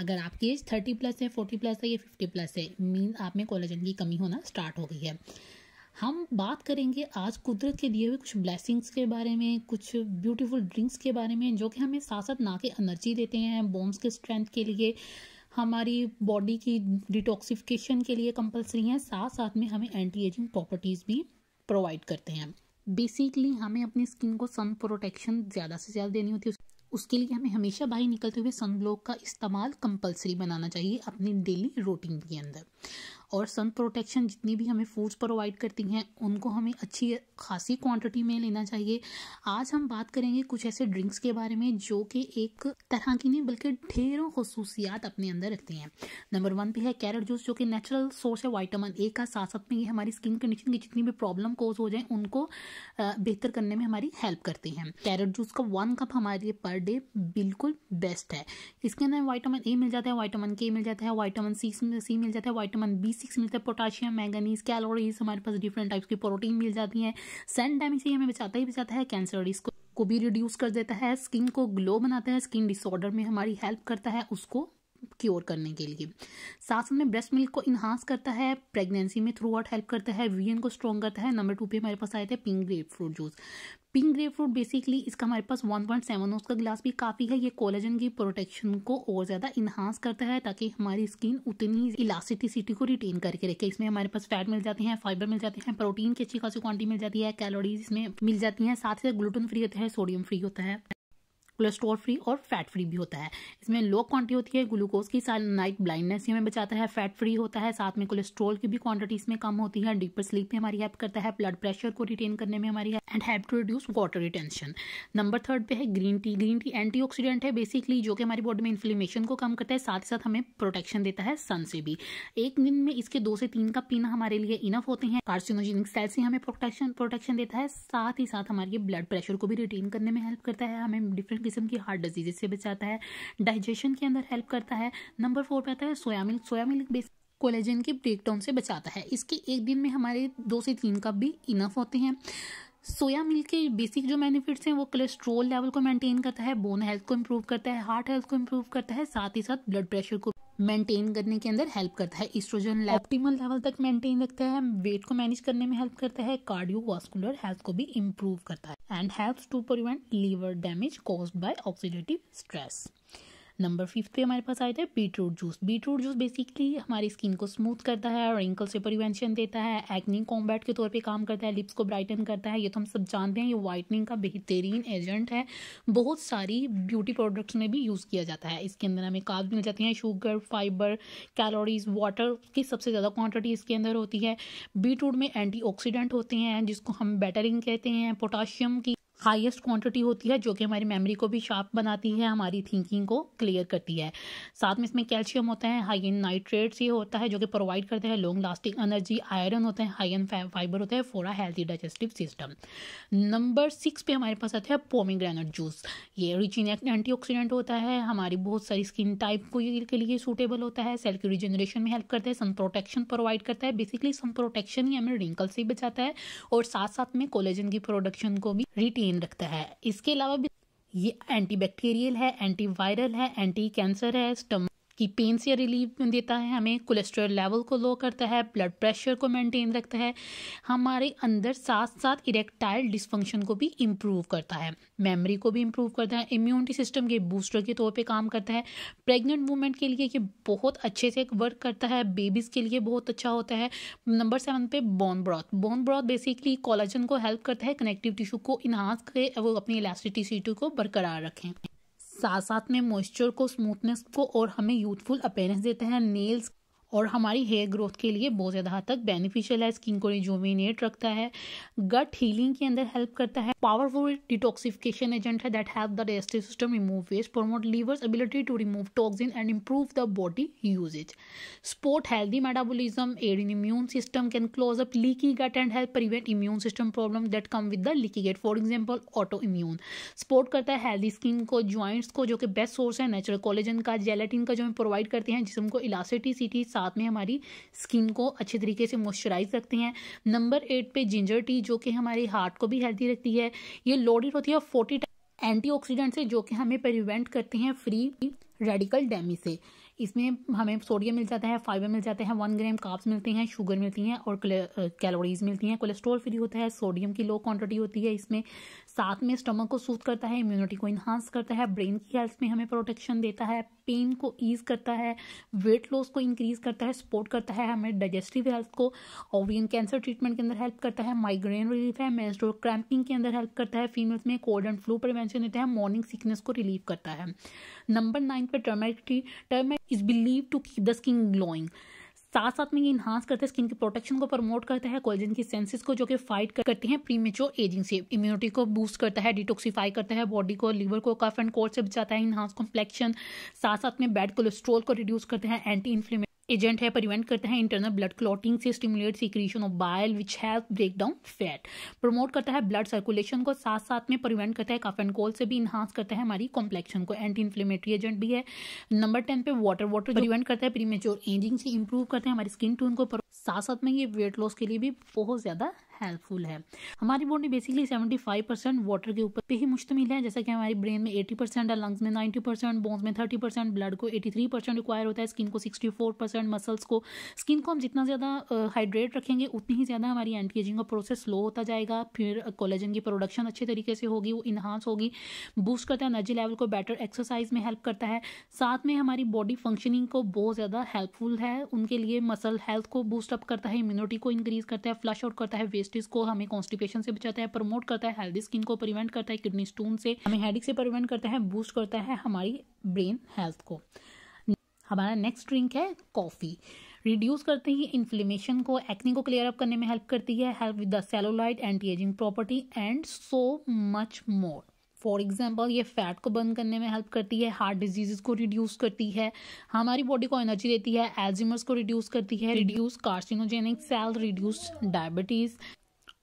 अगर आपकी age thirty plus है फोर्टी प्लस है या फिफ्टी प्लस है मीन आप में कोलेजन की कमी होना स्टार्ट हो गई है हम बात करेंगे आज कुदरत के दिए हुए कुछ ब्लेसिंग्स के बारे में कुछ ब्यूटीफुल ड्रिंक्स के बारे में जो कि हमें साथ साथ ना के एनर्जी देते हैं बोन्स के स्ट्रेंथ के लिए हमारी बॉडी की डिटॉक्सिफिकेशन के लिए कंपलसरी हैं साथ साथ में हमें एंटी एजिंग प्रॉपर्टीज़ भी प्रोवाइड करते हैं बेसिकली हमें अपनी स्किन को सन प्रोटेक्शन ज़्यादा से ज़्यादा देनी होती है उसके लिए हमें हमेशा बाहर निकलते हुए सनब्लॉक का इस्तेमाल कंपलसरी बनाना चाहिए अपनी डेली रूटीन के अंदर और सन प्रोटेक्शन जितनी भी हमें फूड्स प्रोवाइड करती हैं उनको हमें अच्छी खासी क्वांटिटी में लेना चाहिए आज हम बात करेंगे कुछ ऐसे ड्रिंक्स के बारे में जो कि एक तरह की नहीं बल्कि ढेरों खसूसियात अपने अंदर रखती हैं नंबर वन पे है कैरेट जूस जो कि नेचुरल सोर्स है वाइटामिन ए का साथ साथ में ये हमारी स्किन कंडीशन की जितनी भी प्रॉब्लम कोज हो जाए उनको बेहतर करने में हमारी हेल्प करती हैं कैरेट जूस का वन कप हमारे लिए पर डे बिल्कुल बेस्ट है इसके अंदर वाइटामिन ए मिल जाता है वाइटामिन के मिल जाता है वाइटामिन सी सी मिल जाता है वाइटामिन बी सिक्स मिलता है पोटाशियम मैगनीज कैलोरीज हमारे पास डिफरेंट टाइप्स की प्रोटीन मिल जाती है सन डैमेज से हमें बचाता ही बचाता है कैंसर रिस्क को भी रिड्यूस कर देता है स्किन को ग्लो बनाता है स्किन डिसऑर्डर में हमारी हेल्प करता है उसको क्योर करने के लिए साथ साथ में ब्रेस्ट मिल्क को इन्हांस करता है प्रेगनेंसी में थ्रू आउट हेल्प करता है वीएन को स्ट्रॉन्ग करता है नंबर टू पे हमारे पास आए थे pink grapefruit juice pink grapefruit basically इसका हमारे पास वन पॉइंट सेवन उसका ग्लास भी काफ़ी है ये कोलेजन की प्रोटेक्शन को और ज़्यादा इन्हांस करता है ताकि हमारी स्किन उतनी इलास्टिसिटी को रिटेन करके रखे इसमें हमारे पास फैट मिल जाते हैं फाइबर मिल जाते हैं प्रोटीन की अच्छी खासी क्वांटिटी मिल जाती है कैलोरीज इसमें मिल जाती है साथ ही ग्लूटन फ्री होता है सोडियम फ्री होता है कोलेस्ट्रॉल फ्री और फैट फ्री भी होता है इसमें लो क्वांटिटी होती है ग्लूकोज की नाइट ब्लाइंडनेस हमें बचाता है फैट फ्री होता है साथ में कोलेस्ट्रॉल की भी क्वांटिटी इसमें कम होती है डीपर स्लीप में हमारी हेल्प करता है ब्लड प्रेशर को रिटेन करने में हमारी and help to reduce water retention number third पे है green tea green tea anti है बेसिकली जो कि हमारी बॉडी में इन्फ्लेमेशन को कम करता है साथ ही साथ हमें प्रोटेक्शन देता है सन से भी एक दिन में इसके दो से तीन कप पीना हमारे लिए इनफ होते हैं कार्सिनोजेनिक सेल से हमें प्रोटेक्शन प्रोटेक्शन देता है साथ ही साथ हमारे ब्लड प्रेशर को भी रिटेन करने में हेल्प करता है हमें डिफरेंट किस्म की हार्ट डिजीज से बचाता है डाइजेशन के अंदर हेल्प करता है नंबर फोर पे आता है soya milk soya milk base collagen के ब्रेकडाउन से बचाता है इसके एक दिन में हमारे दो से तीन कप भी इनफ होते हैं सोया मिल्क के बेसिक जो बेनिफिट्स हैं वो कोलेस्ट्रोल लेवल को मेंटेन करता है बोन हेल्थ को इम्प्रूव करता है हार्ट हेल्थ को इम्प्रूव करता है साथ ही साथ ब्लड प्रेशर को मेंटेन करने के अंदर हेल्प करता है इस्ट्रोजन ऑप्टिमल लेवल तक मेंटेन रखता है वेट को मैनेज करने में हेल्प करता है कार्डियोवास्कुलर हेल्थ को भी इम्प्रूव करता है and help to prevent liver damage cause by oxidative stress number fifth पे हमारे पास आ जाता है beetroot juice beetroot juice basically हमारी स्किन को स्मूथ करता है और रिंकल से प्रिवेंशन देता है एक्नी कॉम्बैट के तौर पे काम करता है लिप्स को ब्राइटन करता है ये तो हम सब जानते हैं ये वाइटनिंग का बेहतरीन एजेंट है बहुत सारी ब्यूटी प्रोडक्ट्स में भी यूज़ किया जाता है इसके अंदर हमें काब्ज मिल जाती हैं शुगर फाइबर कैलोरीज वाटर की सबसे ज़्यादा क्वान्टिटी इसके अंदर होती है बीट रूट में एंटी होते हैं जिसको हम बेटरिंग कहते हैं पोटाशियम की हाईएस्ट क्वांटिटी होती है जो कि हमारी मेमोरी को भी शार्प बनाती है हमारी थिंकिंग को क्लियर करती है साथ में इसमें कैल्शियम होता है हाई इन नाइट्रेट्स ये होता है जो कि प्रोवाइड करते हैं लॉन्ग लास्टिंग एनर्जी आयरन होते हैं हाई इन फाइबर होता है for a healthy digestive system number six पे हमारे पास आता है पोमीग्रेनेट जूस ये रिच इन एंटीऑक्सीडेंट होता है हमारी बहुत सारी स्किन टाइप को के लिए सूटेबल होता है सेल की रिजनरेशन में हेल्प करता है सन प्रोटेक्शन प्रोवाइड करता है बेसिकली सन प्रोटेक्शन ही हमें रिंकल से बचाता है और साथ साथ में कोलेजन की प्रोडक्शन को भी रिटेन कोटिंग रखता है इसके अलावा भी ये एंटी बैक्टीरियल है एंटी वायरल है एंटी कैंसर है स्टम कि पेन से रिलीफ देता है हमें कोलेस्ट्रॉल लेवल को लो करता है ब्लड प्रेशर को मेंटेन रखता है हमारे अंदर साथ साथ इरेक्टाइल डिस्फंक्शन को भी इम्प्रूव करता है मेमोरी को भी इम्प्रूव करता है इम्यूनिटी सिस्टम के बूस्टर के तौर पे काम करता है प्रेग्नेंट वूमेंट के लिए ये बहुत अच्छे से वर्क करता है बेबीज़ के लिए बहुत अच्छा होता है नंबर सेवन पे bone broth bone broth basically collagen को हेल्प करता है कनेक्टिव टिश्यू को इन्हांस करे वो अपनी इलास्टिटी को बरकरार रखें साथ साथ में मॉइस्चर को स्मूथनेस को और हमें यूथफुल अपेयरेंस देते हैं नेल्स और हमारी हेयर ग्रोथ के लिए बहुत ज़्यादा हद तक बेनिफिशियल है स्किन को रिजोमिनेट रखता है गट हीलिंग के अंदर हेल्प करता है पावरफुल डिटॉक्सिफिकेशन एजेंट है that help the digestive system remove waste promote liver's ability to remove toxin and improve the body usage support healthy metabolism aid in immune system can close up leaky gut and help prevent immune system problem that come with the leaky gut for example auto immune support करता है healthy skin को joints को जो कि best source है natural collagen का gelatin का जो हम प्रोवाइड करते हैं जिसम को सिटी साथ में हमारी स्किन को अच्छे तरीके से मॉइस्चराइज रखते हैं नंबर एट पे जिंजर टी जो कि हमारे हार्ट को भी हेल्दी रखती है ये लोडेड होती है फोर्टी एंटीऑक्सीडेंट से जो कि हमें प्रिवेंट करते हैं फ्री रेडिकल डैमेज से इसमें हमें सोडियम मिल जाता है फाइबर मिल जाता है वन ग्राम काप्स मिलते हैं शुगर मिलती हैं और कैलोरीज मिलती हैं कोलेस्ट्रॉल फ्री होता है सोडियम की लो क्वांटिटी होती है इसमें साथ में स्टमक को सूथ करता है इम्यूनिटी को इन्हांस करता है ब्रेन की हेल्थ में हमें प्रोटेक्शन देता है पेन को ईज करता है वेट लॉस को इंक्रीज करता है सपोर्ट करता है हमें डाइजेस्टिव हेल्थ को ओवियन कैंसर ट्रीटमेंट के अंदर हेल्प करता है माइग्रेन रिलीफ है मेस्ट्रो क्रैम्पिंग के अंदर हेल्प करता है फीमेल्स में कोल्ड एंड फ्लू प्रिवेंशन देता है मॉर्निंग सिकनेस को रिलीव करता है नंबर नाइन पर turmeric turmeric is believe to keep the skin glowing साथ साथ में ये इन्हांस करते हैं स्किन की प्रोटेक्शन को प्रमोट करता है कोलेजन की सेंसेस को जो कि फाइट करती हैं प्रीमेच्योर एजिंग से इम्यूनिटी को बूस्ट करता है डिटॉक्सिफाई करता है बॉडी को लीवर को कफ एंड कोल्ड से बचाता है इन्हांस कॉम्प्लेक्शन साथ साथ में बैड कोलेस्ट्रोल को रिड्यूस करते हैं एंटी इन्फ्लेमेशन एजेंट है प्रिवेंट करता है इंटरनल ब्लड क्लॉटिंग से stimulate secretion of bile which help break down fat promote करता है ब्लड सर्कुलेशन को साथ साथ में प्रिवेंट करता है कफ एंड कोल्ड से भी इन्हांस करता है हमारी कॉम्प्लेक्शन को एंटी इन्फ्लेमेटरी एजेंट भी है नंबर टेन पे वाटर वाटर प्रिवेंट करता है प्रीमेच्योर एजिंग से इंप्रूव करते हैं हमारी स्किन टोन को साथ साथ में ये वेट लॉस के लिए भी बहुत ज़्यादा हेल्पफुल है हमारी body basically seventy five percent water के ऊपर पे ही मुश्तमिल है जैसा कि हमारी ब्रेन में एटी परसेंट है लंग्स में नाइन्टी परसेंट बोन्स में थर्टी परसेंट ब्लड को एटी थ्री परसेंट रिक्वायर होता है स्किन को सिक्सटी फोर परसेंट मसल्स को स्किन को हम जितना ज़्यादा हाइड्रेट रखेंगे उतनी ही ज़्यादा हमारी एंटी एजिंग का प्रोसेस स्लो होता जाएगा फिर कोलेजन की प्रोडक्शन अच्छे तरीके से होगी वो इन्हांस होगी बूस्ट करता है एनर्जी लेवल को बेटर एक्सरसाइज में हेल्प करता है साथ में हमारी बॉडी फंक्शनिंग को बहुत ज़्यादा हेल्पफुल है उनके लिए मसल हेल्थ को बूस्टअप करता है इम्यूनिटी को इंक्रीज करता है फ्लश आउट करता है वेस्ट डाइजेस्टिस को हमें कॉन्स्टिपेशन से बचाता है प्रमोट करता है हेल्दी स्किन को प्रिवेंट करता है किडनी स्टोन से हमें हेडिक से प्रिवेंट करता है बूस्ट करता है हमारी ब्रेन हेल्थ को हमारा नेक्स्ट ड्रिंक है कॉफ़ी रिड्यूस करते ही इन्फ्लेमेशन को एक्ने को क्लियर अप करने में हेल्प करती है help with the cellulite anti ageing property and so much more for example ये फैट को बर्न करने में हेल्प करती है हार्ट डिजीज को रिड्यूस करती है हमारी बॉडी को एनर्जी देती है एल्जिमर्स को रिड्यूस करती है reduce carcinogenic cell reduce diabetes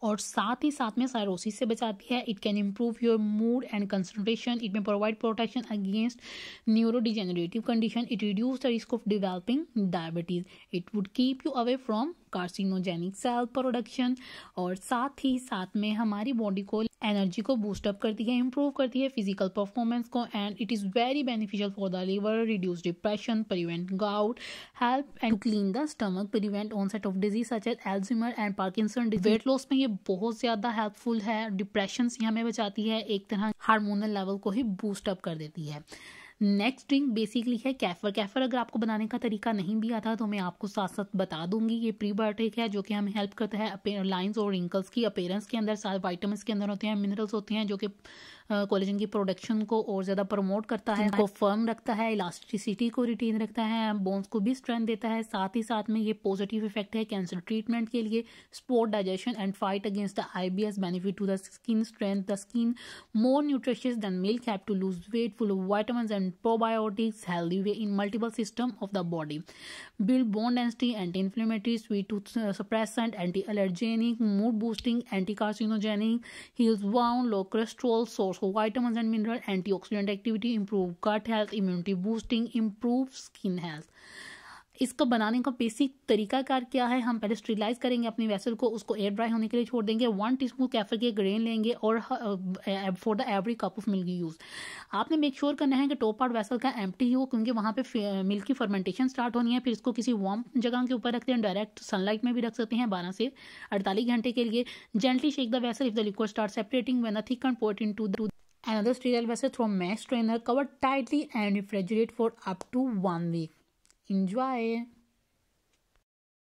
और साथ ही साथ में साइरोसिस से बचाती है it can improve your mood and concentration it may provide protection against neurodegenerative condition it reduce the risk of developing diabetes it would keep you away from carcinogenic cell production और साथ ही साथ में हमारी body को energy को boost up करती है इम्प्रूव करती है फिजिकल परफॉर्मेंस को and it is very beneficial for the liver reduce depression prevent gout help and clean the stomach prevent onset of disease such as Alzheimer and Parkinson weight loss में ये बहुत ज़्यादा helpful है depression से हमें बचाती है एक तरह हार्मोनल लेवल को ही बूस्टअप कर देती है नेक्स्ट ड्रिंक बेसिकली है कैफर कैफर अगर आपको बनाने का तरीका नहीं भी आता तो मैं आपको साथ साथ बता दूंगी ये प्रीबायोटिक है जो कि हमें हेल्प करता है लाइन्स और रिंकल्स की अपेयरेंस के अंदर सारे वाइटमिन के अंदर होते हैं मिनरल्स होते हैं जो कि कोलेजन की प्रोडक्शन को और ज़्यादा प्रमोट करता है को फर्म रखता है इलास्टिसिटी को रिटेन रखता है बोन्स को भी स्ट्रेंथ देता है साथ ही साथ में ये पॉजिटिव इफेक्ट है कैंसर ट्रीटमेंट के लिए support digestion and fight against the I B S benefit to the skin strength the skin more nutritious than milk have to lose weight full of vitamins and probiotics healthy way in multiple system of the body build bone density anti inflammatory sweet tooth suppressant anti allergenic mood boosting anti carcinogenic heals wound low cholesterol source source of vitamins and mineral antioxidant activity improve gut health immunity boosting improve skin health इसका बनाने का basic तरीका car क्या है हम पहले sterilise करेंगे अपनी वेसल को उसको एयर ड्राई होने के लिए छोड़ देंगे वन टी स्पून कैफर के ग्रेन लेंगे और for the every cup of milk use आपने मेक श्योर करना है कि टॉप पार्ट वेसल का एम्प्टी हो क्योंकि वहाँ पे मिल्क uh, की फर्मेंटेशन स्टार्ट होनी है फिर इसको किसी वार्म जगह के ऊपर रखते हैं डायरेक्ट सनलाइट में भी रख सकते हैं बारह से अड़तालीस घंटे के लिए gently shake the vessel if the liquid start separating when the thick and put into Another sterile vessel from mesh strainer, cover tightly and refrigerate for up to one week. Enjoy!